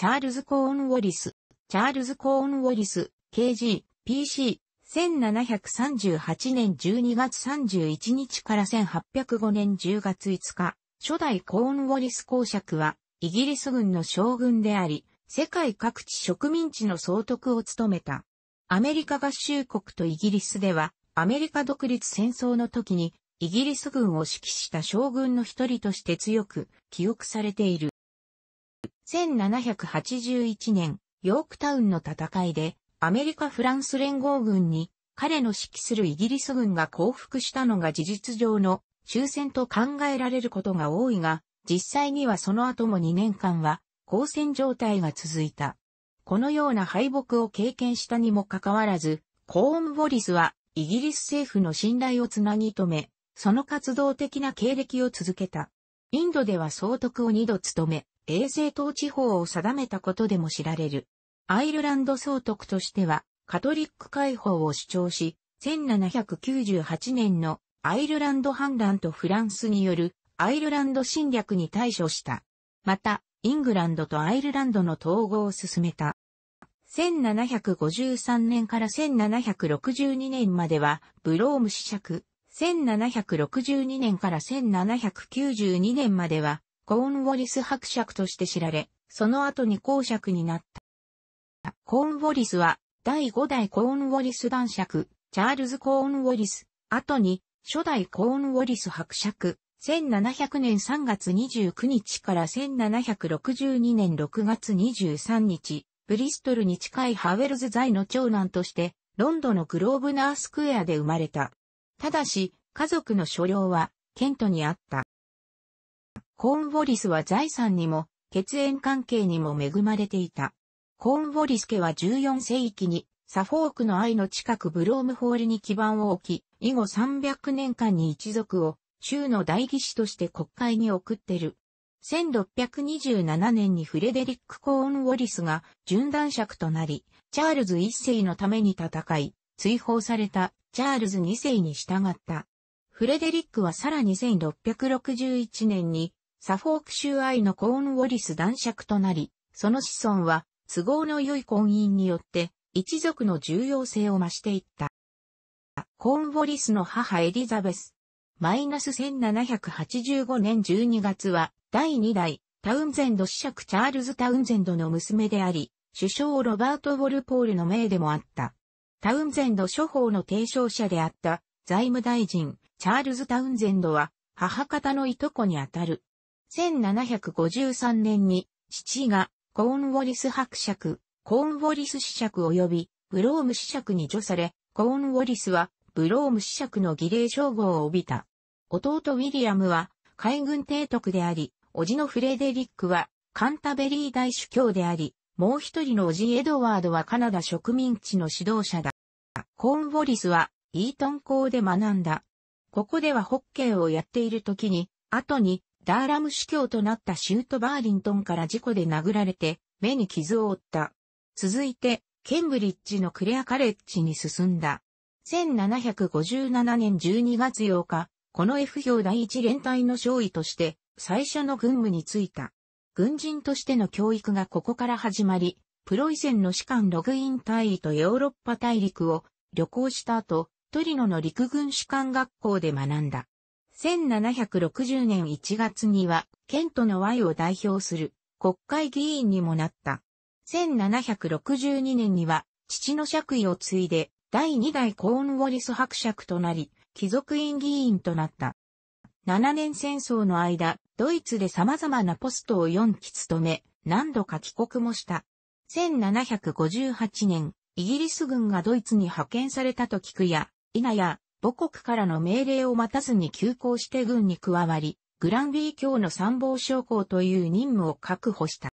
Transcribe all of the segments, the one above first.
チャールズ・コーン・ウォリス、チャールズ・コーン・ウォリス、KG、PC、1738年12月31日から1805年10月5日、初代コーンウォリス公爵は、イギリス軍の将軍であり、世界各地植民地の総督を務めた。アメリカ合衆国とイギリスでは、アメリカ独立戦争の時に、イギリス軍を指揮した将軍の一人として強く記憶されている。1781年、ヨークタウンの戦いで、アメリカ・フランス連合軍に、彼の指揮するイギリス軍が降伏したのが事実上の終戦と考えられることが多いが、実際にはその後も2年間は、交戦状態が続いた。このような敗北を経験したにもかかわらず、コーン・ボリスは、イギリス政府の信頼をつなぎ止め、その活動的な経歴を続けた。インドでは総督を2度務め、永世統治法を定めたことでも知られる。アイルランド総督としては、カトリック解放を主張し、1798年のアイルランド反乱とフランスによるアイルランド侵略に対処した。また、イングランドとアイルランドの統合を進めた。1753年から1762年までは、ブローム子爵。1762年から1792年までは、コーンウォリス伯爵として知られ、その後に公爵になった。コーンウォリスは、第5代コーンウォリス男爵、チャールズ・コーンウォリス、後に、初代コーンウォリス伯爵、1700年3月29日から1762年6月23日、ブリストルに近いハウェルズ在の長男として、ロンドのグローブナースクエアで生まれた。ただし、家族の所領は、ケントにあった。コーンウォリスは財産にも、血縁関係にも恵まれていた。コーンウォリス家は14世紀に、サフォークの愛の近くブロームホールに基盤を置き、以後300年間に一族を、州の代議士として国会に送ってる。1627年にフレデリック・コーン・ウォリスが順断爵となり、チャールズ一世のために戦い、追放されたチャールズ二世に従った。フレデリックはさらに1661年にサフォーク州愛のコーンウォリス男爵となり、その子孫は都合の良い婚姻によって一族の重要性を増していった。コーンウォリスの母エリザベス。マイナス1785年12月は第2代タウンゼンド子爵チャールズ・タウンゼンドの娘であり、首相ロバート・ウォルポールの命でもあった。タウンゼンド処方の提唱者であった財務大臣チャールズ・タウンゼンドは母方のいとこにあたる1753年に、父が、コーンウォリス伯爵、コーンウォリス子爵及び、ブローム子爵に除され、コーンウォリスは、ブローム子爵の儀礼称号を帯びた。弟ウィリアムは、海軍提督であり、叔父のフレデリックは、カンタベリー大主教であり、もう一人の叔父エドワードはカナダ植民地の指導者だ。コーンウォリスは、イートン校で学んだ。ここではホッケーをやっている時に、後にダーラム主教となったシュート・バーリントンから事故で殴られて、目に傷を負った。続いて、ケンブリッジのクレアカレッジに進んだ。1757年12月8日、この F 表第一連隊の少尉として、最初の軍務に就いた。軍人としての教育がここから始まり、プロイセンの士官ログイン隊員とヨーロッパ大陸を旅行した後、トリノの陸軍士官学校で学んだ。1760年1月には、ケントの Y を代表する国会議員にもなった。1762年には、父の爵位を継いで、第2代コーンウォリス伯爵となり、貴族院議員となった。7年戦争の間、ドイツで様々なポストを4期務め、何度か帰国もした。1758年、イギリス軍がドイツに派遣されたと聞くや、否や、母国からの命令を待たずに急行して軍に加わり、グランビー卿の参謀将校という任務を確保した。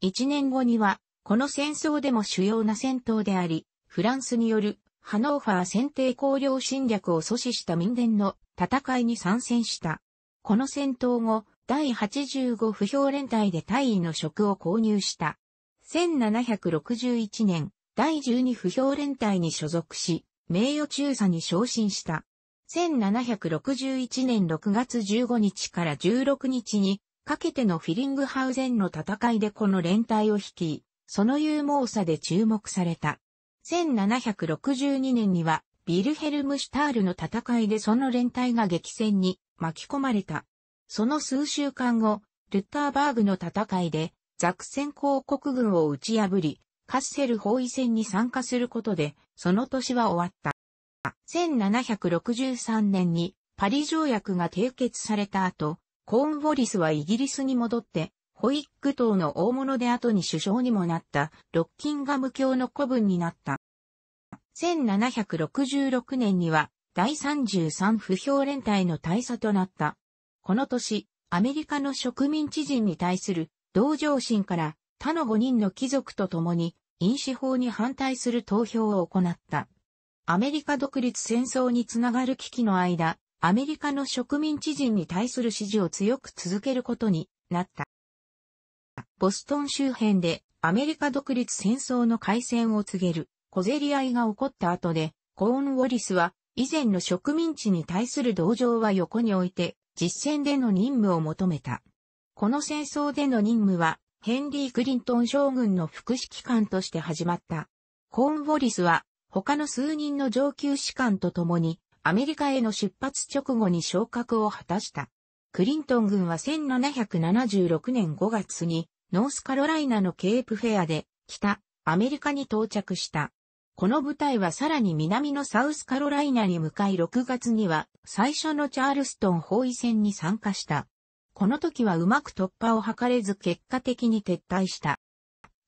一年後には、この戦争でも主要な戦闘であり、フランスによるハノーファー選定公領侵略を阻止した民伝の戦いに参戦した。この戦闘後、第85不評連隊で大尉の職を購入した。1761年、第12不評連隊に所属し、名誉中佐に昇進した。1761年6月15日から16日にかけてのフィリングハウゼンの戦いでこの連隊を率い、その勇猛さで注目された。1762年にはビルヘルム・シュタールの戦いでその連隊が激戦に巻き込まれた。その数週間後、ルッターバーグの戦いでザクセン公国軍を打ち破り、カッセル包囲戦に参加することで、その年は終わった。1763年にパリ条約が締結された後、コーンウォリスはイギリスに戻って、ホイック党の大物で後に首相にもなったロッキンガム教の古文になった。1766年には第33不評連隊の大佐となった。この年、アメリカの植民地人に対する同情心から他の5人の貴族と共に飲酒法に反対する投票を行った。アメリカ独立戦争につながる危機の間、アメリカの植民地人に対する支持を強く続けることになった。ボストン周辺でアメリカ独立戦争の開戦を告げる小競り合いが起こった後で、コーン・ウォリスは以前の植民地に対する同情は横に置いて実戦での任務を求めた。この戦争での任務はヘンリー・クリントン将軍の副指揮官として始まった。コーンウォリスは他の数人の上級士官と共にアメリカへの出発直後に昇格を果たした。クリントン軍は1776年5月にノースカロライナのケープフェアで北アメリカに到着した。この部隊はさらに南のサウスカロライナに向かい6月には最初のチャールストン包囲戦に参加した。この時はうまく突破を図れず結果的に撤退した。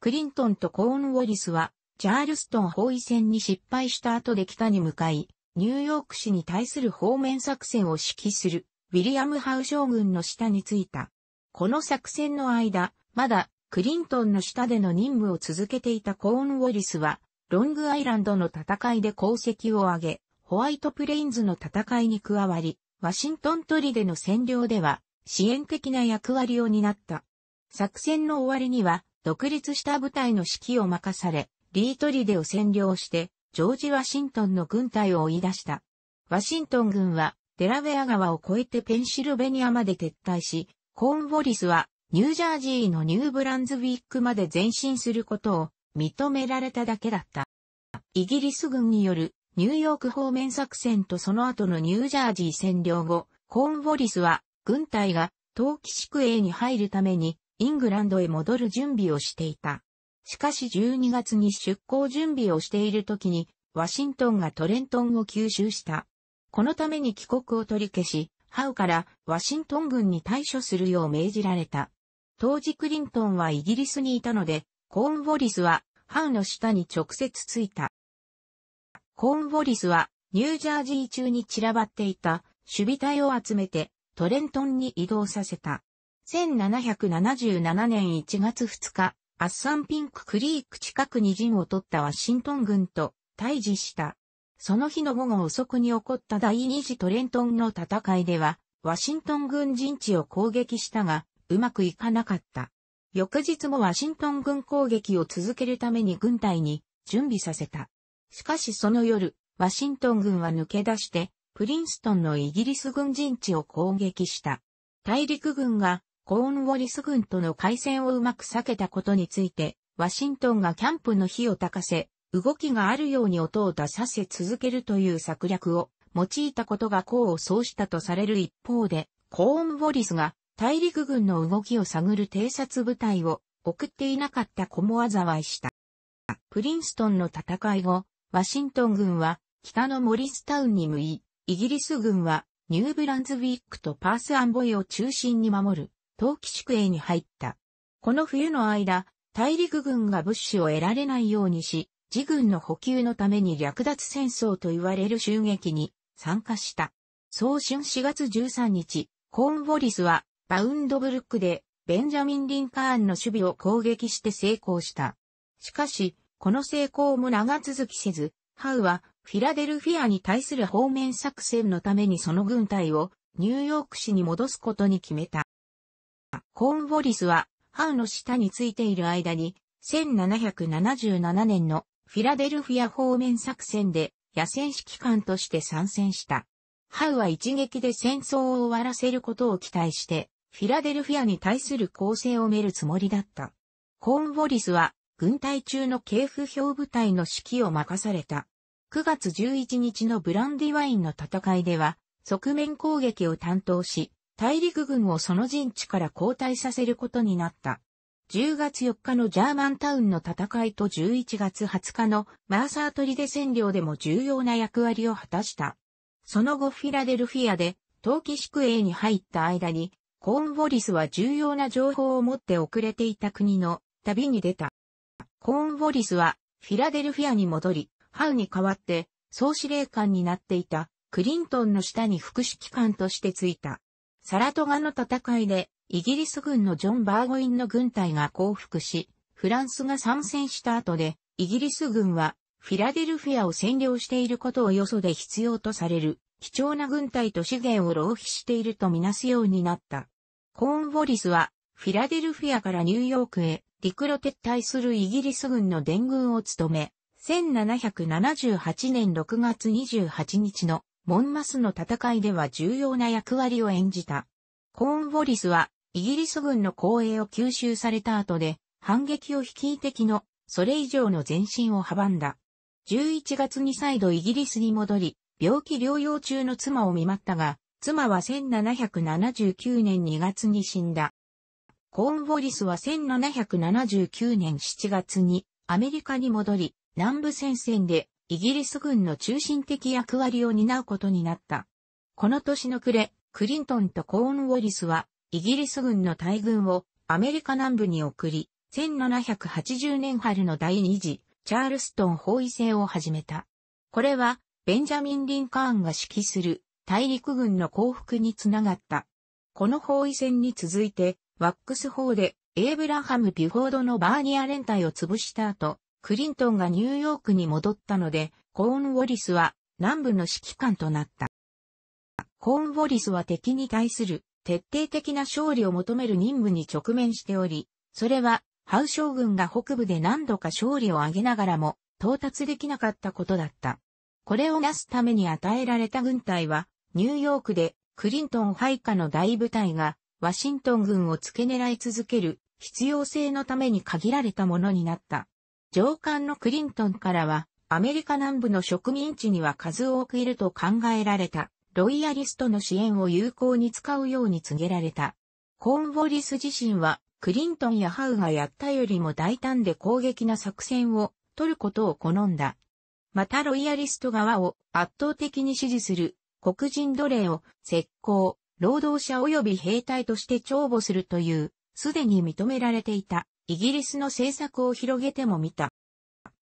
クリントンとコーンウォリスは、チャールストン包囲戦に失敗した後で北に向かい、ニューヨーク市に対する方面作戦を指揮する、ウィリアム・ハウ将軍の下についた。この作戦の間、まだ、クリントンの下での任務を続けていたコーンウォリスは、ロングアイランドの戦いで功績を挙げ、ホワイトプレインズの戦いに加わり、ワシントントリでの占領では、支援的な役割を担った。作戦の終わりには、独立した部隊の指揮を任され、リートリデを占領して、ジョージ・ワシントンの軍隊を追い出した。ワシントン軍は、デラウェア川を越えてペンシルベニアまで撤退し、コーンウォリスは、ニュージャージーのニューブランズウィックまで前進することを認められただけだった。イギリス軍によるニューヨーク方面作戦とその後のニュージャージー占領後、コーンウォリスは軍隊が冬季宿営に入るためにイングランドへ戻る準備をしていた。しかし12月に出港準備をしている時に、ワシントンがトレントンを吸収した。このために帰国を取り消し、ハウからワシントン軍に対処するよう命じられた。当時クリントンはイギリスにいたので、コーンウォリスはハウの下に直接ついた。コーンウォリスはニュージャージー中に散らばっていた守備隊を集めてトレントンに移動させた。1777年1月2日、アッサンピンククリーク近くに陣を取ったワシントン軍と対峙した。その日の午後遅くに起こった第二次トレントンの戦いでは、ワシントン軍陣地を攻撃したが、うまくいかなかった。翌日もワシントン軍攻撃を続けるために軍隊に準備させた。しかしその夜、ワシントン軍は抜け出して、プリンストンのイギリス軍陣地を攻撃した。大陸軍がコーンウォリス軍との海戦をうまく避けたことについて、ワシントンがキャンプの火を焚かせ、動きがあるように音を出させ続けるという策略を用いたことが功を奏したとされる一方で、コーンウォリスが大陸軍の動きを探る偵察部隊を送っていなかったコモアザワイした。プリンストンの戦い後、ワシントン軍は北のモリスタウンに向い、イギリス軍はニューブランズウィックとパースアンボイを中心に守る冬季宿営に入った。この冬の間、大陸軍が物資を得られないようにし、自軍の補給のために略奪戦争と言われる襲撃に参加した。早春4月13日、コーンウォリスはバウンドブルックでベンジャミン・リンカーンの守備を攻撃して成功した。しかし、この成功も長続きせず、ハウはフィラデルフィアに対する方面作戦のためにその軍隊をニューヨーク市に戻すことに決めた。コーンウォリスは、ハウの下についている間に、1777年のフィラデルフィア方面作戦で野戦指揮官として参戦した。ハウは一撃で戦争を終わらせることを期待して、フィラデルフィアに対する攻勢をめるつもりだった。コーンウォリスは、軍隊中の系譜表部隊の指揮を任された。9月11日のブランディワインの戦いでは、側面攻撃を担当し、大陸軍をその陣地から交代させることになった。10月4日のジャーマンタウンの戦いと11月20日のマーサートリデ占領でも重要な役割を果たした。その後フィラデルフィアで、冬季宿営に入った間に、コーンウォリスは重要な情報を持って遅れていた国の旅に出た。コーンウォリスはフィラデルフィアに戻り、ハウに代わって、総司令官になっていた、クリントンの下に副指揮官としてついた。サラトガの戦いで、イギリス軍のジョン・バーゴインの軍隊が降伏し、フランスが参戦した後で、イギリス軍は、フィラデルフィアを占領していることをよそで必要とされる、貴重な軍隊と資源を浪費しているとみなすようになった。コーンウォリスは、フィラデルフィアからニューヨークへ、陸路撤退するイギリス軍の伝軍を務め、1778年6月28日のモンマスの戦いでは重要な役割を演じた。コーンウォリスはイギリス軍の後衛を吸収された後で反撃を率い敵のそれ以上の前進を阻んだ。11月に再度イギリスに戻り、病気療養中の妻を見舞ったが、妻は1779年2月に死んだ。コーンウォリスは1779年7月にアメリカに戻り、南部戦線でイギリス軍の中心的役割を担うことになった。この年の暮れ、クリントンとコーンウォリスは、イギリス軍の大軍をアメリカ南部に送り、1780年春の第二次チャールストン包囲戦を始めた。これは、ベンジャミン・リンカーンが指揮する大陸軍の降伏につながった。この包囲戦に続いて、ワックス砲でエイブラハム・ビュフォードのバーニア連隊を潰した後、クリントンがニューヨークに戻ったので、コーンウォリスは南部の指揮官となった。コーンウォリスは敵に対する徹底的な勝利を求める任務に直面しており、それは、ハウ将軍が北部で何度か勝利を挙げながらも到達できなかったことだった。これを成すために与えられた軍隊は、ニューヨークでクリントン配下の大部隊がワシントン軍を付け狙い続ける必要性のために限られたものになった。上官のクリントンからは、アメリカ南部の植民地には数多くいると考えられた、ロイヤリストの支援を有効に使うように告げられた。コーンウォリス自身は、クリントンやハウがやったよりも大胆で攻撃な作戦を取ることを好んだ。またロイヤリスト側を圧倒的に支持する黒人奴隷を石膏、労働者及び兵隊として帳簿するという、すでに認められていたイギリスの政策を広げても見た。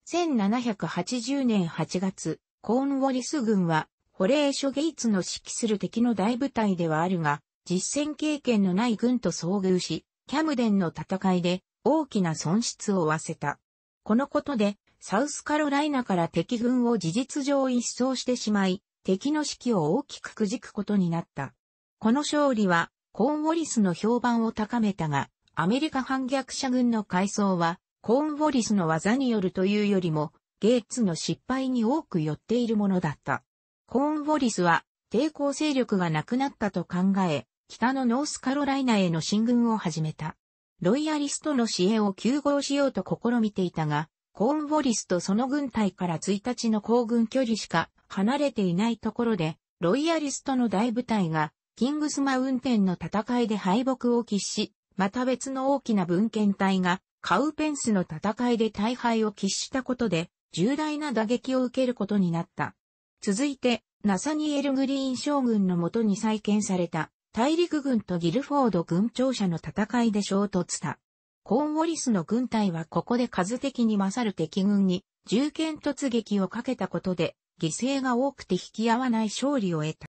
1780年8月、コーンウォリス軍は、ホレーショ・ゲイツの指揮する敵の大部隊ではあるが、実戦経験のない軍と遭遇し、キャムデンの戦いで大きな損失を負わせた。このことで、サウスカロライナから敵軍を事実上一掃してしまい、敵の指揮を大きくくじくことになった。この勝利は、コーンウォリスの評判を高めたが、アメリカ反逆者軍の改装は、コーンウォリスの技によるというよりも、ゲイツの失敗に多く寄っているものだった。コーンウォリスは、抵抗勢力がなくなったと考え、北のノースカロライナへの進軍を始めた。ロイヤリストの支援を急合しようと試みていたが、コーンウォリスとその軍隊から1日の行軍距離しか離れていないところで、ロイヤリストの大部隊が、キングスマウンテンの戦いで敗北を喫し、また別の大きな文献隊がカウペンスの戦いで大敗を喫したことで重大な打撃を受けることになった。続いて、ナサニエル・グリーン将軍のもとに再建された大陸軍とギルフォード軍庁舎の戦いで衝突した。コーンウォリスの軍隊はここで数的に勝る敵軍に銃剣突撃をかけたことで犠牲が多くて引き合わない勝利を得た。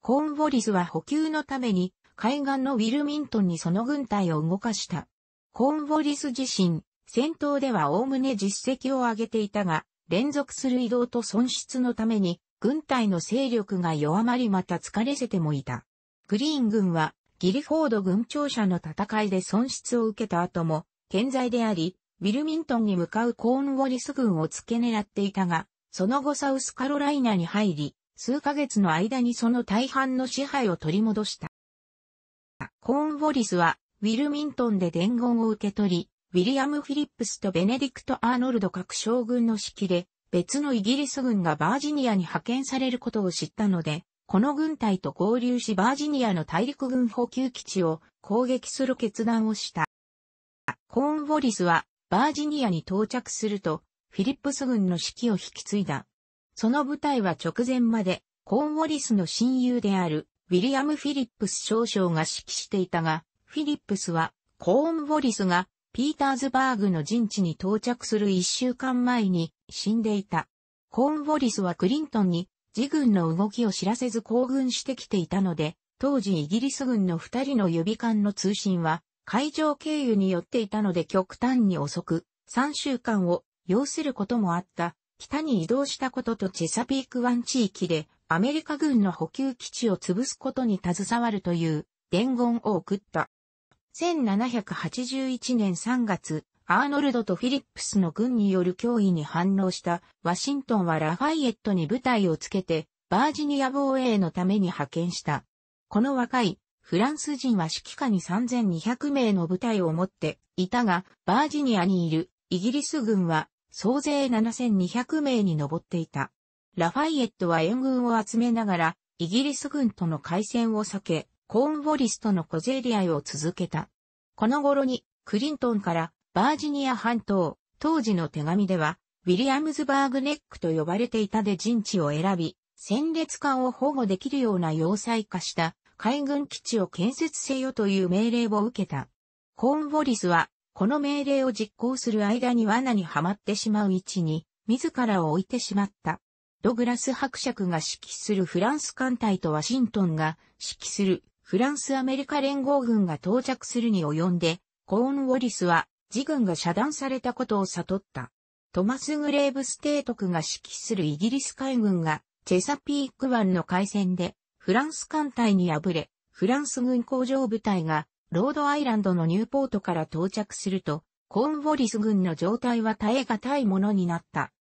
コーンウォリスは補給のために海岸のウィルミントンにその軍隊を動かした。コーンウォリス自身、戦闘では概ね実績を上げていたが、連続する移動と損失のために、軍隊の勢力が弱まりまた疲れせてもいた。グリーン軍は、ギリフォード軍庁舎の戦いで損失を受けた後も、健在であり、ウィルミントンに向かうコーンウォリス軍を付け狙っていたが、その後サウスカロライナに入り、数ヶ月の間にその大半の支配を取り戻した。コーンウォリスは、ウィルミントンで伝言を受け取り、ウィリアム・フィリップスとベネディクト・アーノルド各将軍の指揮で、別のイギリス軍がバージニアに派遣されることを知ったので、この軍隊と合流しバージニアの大陸軍補給基地を攻撃する決断をした。コーンウォリスはバージニアに到着すると、フィリップス軍の指揮を引き継いだ。その部隊は直前までコーンウォリスの親友であるウィリアム・フィリップス少将が指揮していたが、フィリップスは、コーン・ウォリスが、ピーターズバーグの陣地に到着する一週間前に、死んでいた。コーン・ウォリスはクリントンに、自軍の動きを知らせず行軍してきていたので、当時イギリス軍の二人の予備艦の通信は、海上経由によっていたので極端に遅く、三週間を要することもあった、北に移動したこととチェサピーク湾地域でアメリカ軍の補給基地を潰すことに携わるという伝言を送った。1781年3月、アーノルドとフィリップスの軍による脅威に反応したワシントンはラファイエットに部隊をつけてバージニア防衛のために派遣した。この若いフランス人は指揮下に3200名の部隊を持っていたが、バージニアにいるイギリス軍は総勢7200名に上っていた。ラファイエットは援軍を集めながら、イギリス軍との海戦を避け、コーンウォリスとの小競り合いを続けた。この頃に、クリントンからバージニア半島、当時の手紙では、ウィリアムズバーグネックと呼ばれていたで陣地を選び、戦列艦を保護できるような要塞化した海軍基地を建設せよという命令を受けた。コーンウォリスは、この命令を実行する間に罠にはまってしまう位置に、自らを置いてしまった。ドグラス伯爵が指揮するフランス艦隊とワシントンが指揮するフランスアメリカ連合軍が到着するに及んで、コーンウォリスは自軍が遮断されたことを悟った。トマス・グレーブス提督が指揮するイギリス海軍がチェサピーク湾の海戦でフランス艦隊に敗れ、フランス軍工場部隊がロードアイランドのニューポートから到着すると、コーンウォリス軍の状態は耐え難いものになった。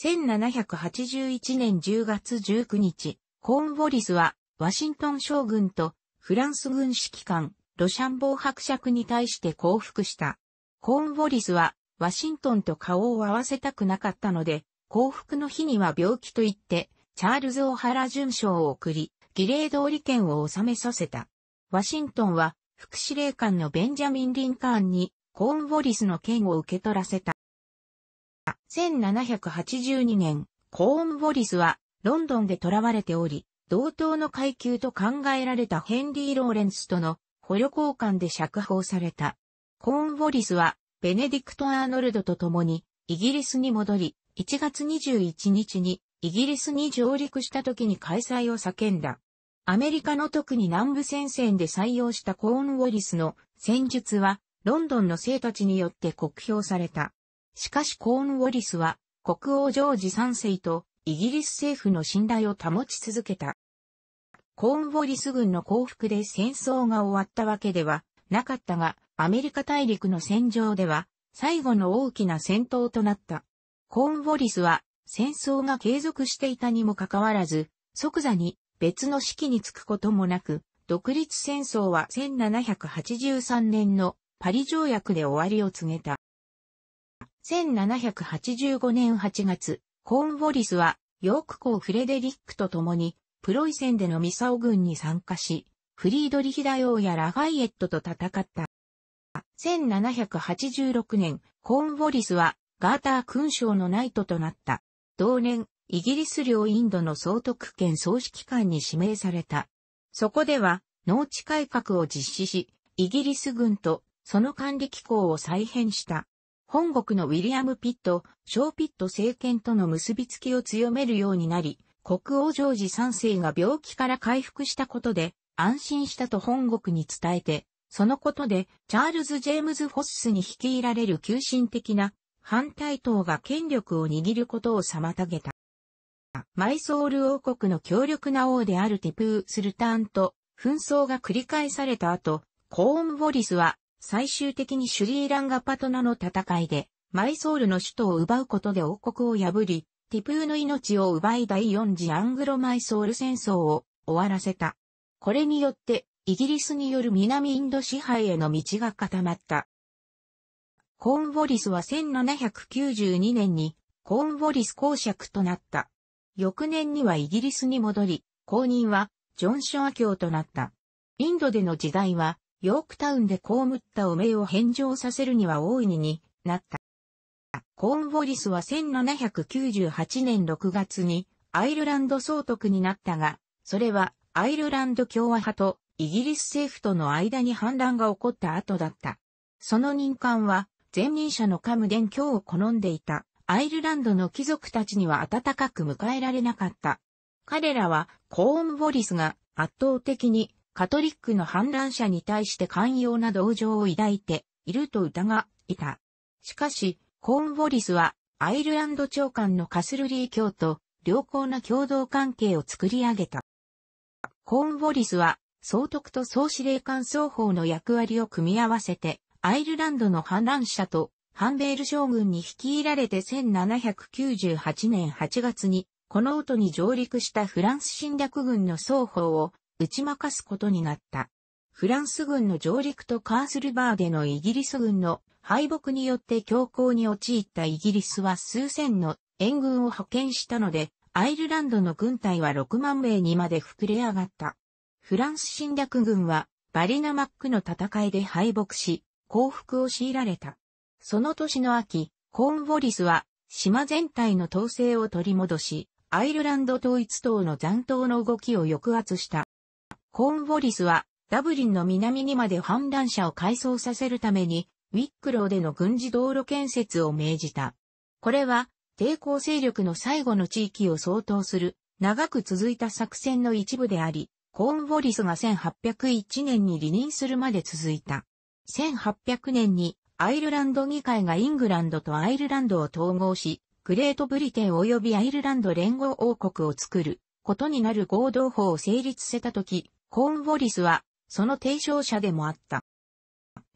1781年10月19日、コーンウォリスは、ワシントン将軍とフランス軍指揮官、ロシャンボー伯爵に対して降伏した。コーンウォリスは、ワシントンと顔を合わせたくなかったので、降伏の日には病気と言って、チャールズ・オハラ巡将を送り、儀礼通り権を収めさせた。ワシントンは、副司令官のベンジャミン・リンカーンに、コーンウォリスの権を受け取らせた。1782年、コーンウォリスはロンドンで囚われており、同等の階級と考えられたヘンリー・ローレンスとの捕虜交換で釈放された。コーンウォリスは、ベネディクト・アーノルドと共に、イギリスに戻り、1月21日に、イギリスに上陸した時に開催を叫んだ。アメリカの特に南部戦線で採用したコーンウォリスの戦術は、ロンドンの生たちによって酷評された。しかしコーンウォリスは国王ジョージ3世とイギリス政府の信頼を保ち続けた。コーンウォリス軍の降伏で戦争が終わったわけではなかったが、アメリカ大陸の戦場では最後の大きな戦闘となった。コーンウォリスは戦争が継続していたにもかかわらず、即座に別の式につくこともなく、独立戦争は1783年のパリ条約で終わりを告げた。1785年8月、コーンウォリスは、ヨーク公フレデリックと共に、プロイセンでのミサオ軍に参加し、フリードリヒ大王やラファイエットと戦った。1786年、コーンウォリスは、ガーター勲章のナイトとなった。同年、イギリス領インドの総督権総指揮官に指名された。そこでは、農地改革を実施し、イギリス軍とその管理機構を再編した。本国のウィリアム・ピット、ショー・ピット政権との結びつきを強めるようになり、国王ジョージ3世が病気から回復したことで、安心したと本国に伝えて、そのことで、チャールズ・ジェームズ・フォッスに率いられる急進的な反対党が権力を握ることを妨げた。マイソール王国の強力な王であるティプー・スルターンと紛争が繰り返された後、コーン・ウォリスは最終的にシュリーランガパトナの戦いで、マイソールの首都を奪うことで王国を破り、ティプーの命を奪い第4次アングロマイソール戦争を終わらせた。これによって、イギリスによる南インド支配への道が固まった。コーンウォリスは1792年にコーンウォリス公爵となった。翌年にはイギリスに戻り、公認はジョンショア教となった。インドでの時代はヨークタウンで被った汚名を返上させるには大いにになった。コーンウォリスは1798年6月にアイルランド総督になったが、それはアイルランド共和派とイギリス政府との間に反乱が起こった後だった。その任官は前任者のカムデン教を好んでいたアイルランドの貴族たちには温かく迎えられなかった。彼らはコーンウォリスが圧倒的にカトリックの反乱者に対して寛容な同情を抱いていると疑いた。しかし、コーンウォリスはアイルランド長官のカスルリー教と良好な共同関係を作り上げた。コーンウォリスは総督と総司令官双方の役割を組み合わせて、アイルランドの反乱者とハンベール将軍に率いられて1798年8月に、この音に上陸したフランス侵略軍の双方を打ち負かすことになった。フランス軍の上陸とカースルバーでのイギリス軍の敗北によって強行に陥ったイギリスは数千の援軍を派遣したので、アイルランドの軍隊は6万名にまで膨れ上がった。フランス侵略軍はバリナマックの戦いで敗北し、降伏を強いられた。その年の秋、コーンウォリスは島全体の統制を取り戻し、アイルランド統一党の残党の動きを抑圧した。コーンウォリスは、ダブリンの南にまで反乱者を改装させるために、ウィックローでの軍事道路建設を命じた。これは、抵抗勢力の最後の地域を相当する、長く続いた作戦の一部であり、コーンウォリスが1801年に離任するまで続いた。1800年にアイルランド議会がイングランドとアイルランドを統合し、グレートブリテン及びアイルランド連合王国を作ることになる合同法を成立せたとき、コーンウォリスは、その提唱者でもあった。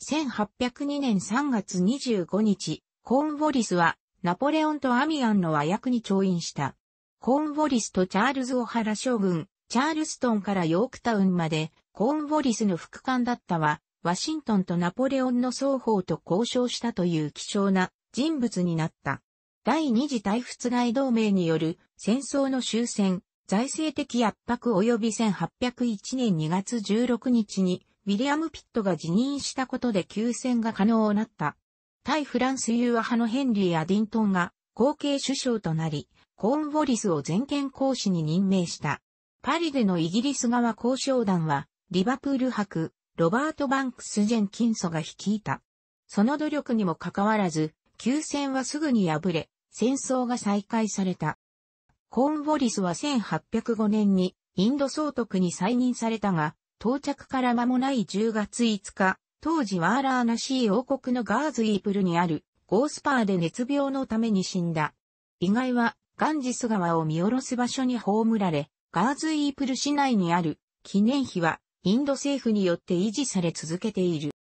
1802年3月25日、コーンウォリスは、ナポレオンとアミアンの和訳に調印した。コーンウォリスとチャールズ・オハラ将軍、チャールストンからヨークタウンまで、コーンウォリスの副官だったは、ワシントンとナポレオンの双方と交渉したという貴重な人物になった。第二次大仏外同盟による戦争の終戦、財政的圧迫及び1801年2月16日に、ウィリアム・ピットが辞任したことで休戦が可能になった。対フランス融和派のヘンリー・アディントンが後継首相となり、コーンウォリスを全権公使に任命した。パリでのイギリス側交渉団は、リバプール博、ロバート・バンクス・ジェン・キンソが率いた。その努力にもかかわらず、休戦はすぐに破れ、戦争が再開された。コーンウォリスは1805年にインド総督に再任されたが、到着から間もない10月5日、当時ワーラーナシー王国のガーズイープルにあるゴースパーで熱病のために死んだ。意外はガンジス川を見下ろす場所に葬られ、ガーズイープル市内にある記念碑はインド政府によって維持され続けている。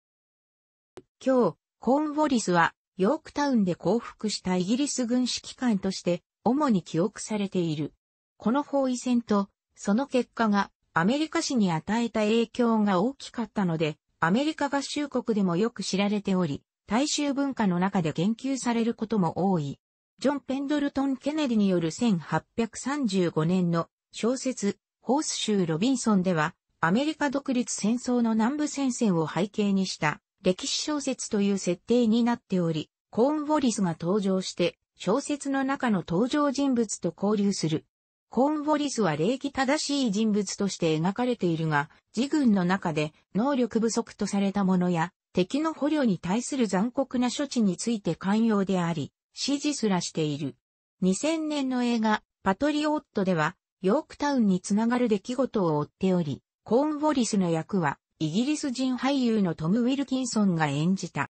今日、コーンウォリスはヨークタウンで降伏したイギリス軍指揮官として主に記憶されている。この包囲戦と、その結果がアメリカ史に与えた影響が大きかったので、アメリカ合衆国でもよく知られており、大衆文化の中で言及されることも多い。ジョン・ペンドルトン・ケネディによる1835年の小説、ホース州ロビンソンでは、アメリカ独立戦争の南部戦線を背景にした歴史小説という設定になっており、コーンウォリスが登場して、小説の中の登場人物と交流する。コーンウォリスは礼儀正しい人物として描かれているが、自軍の中で能力不足とされたものや、敵の捕虜に対する残酷な処置について寛容であり、支持すらしている。2000年の映画、パトリオットでは、ヨークタウンにつながる出来事を追っており、コーンウォリスの役は、イギリス人俳優のトム・ウィルキンソンが演じた。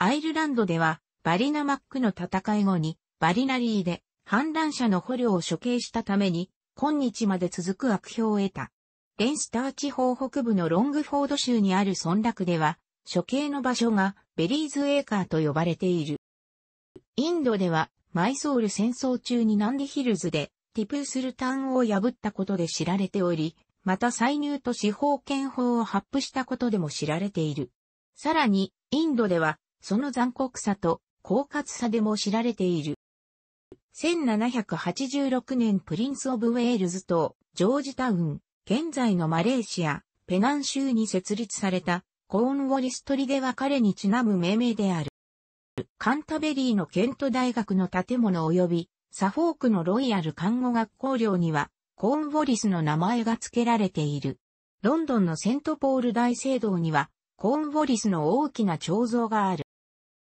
アイルランドでは、バリナマックの戦い後に、バリナリーで、反乱者の捕虜を処刑したために、今日まで続く悪評を得た。レンスター地方北部のロングフォード州にある村落では、処刑の場所がベリーズエーカーと呼ばれている。インドでは、マイソール戦争中にナンディヒルズで、ティプースルタンを破ったことで知られており、また歳入と司法権法を発布したことでも知られている。さらに、インドでは、その残酷さと、狡猾さでも知られている。1786年プリンス・オブ・ウェールズとジョージタウン、現在のマレーシア、ペナン州に設立されたコーンウォリストリでは彼にちなむ命名である。カンタベリーのケント大学の建物及びサフォークのロイヤル看護学校寮にはコーンウォリスの名前が付けられている。ロンドンのセントポール大聖堂にはコーンウォリスの大きな彫像がある。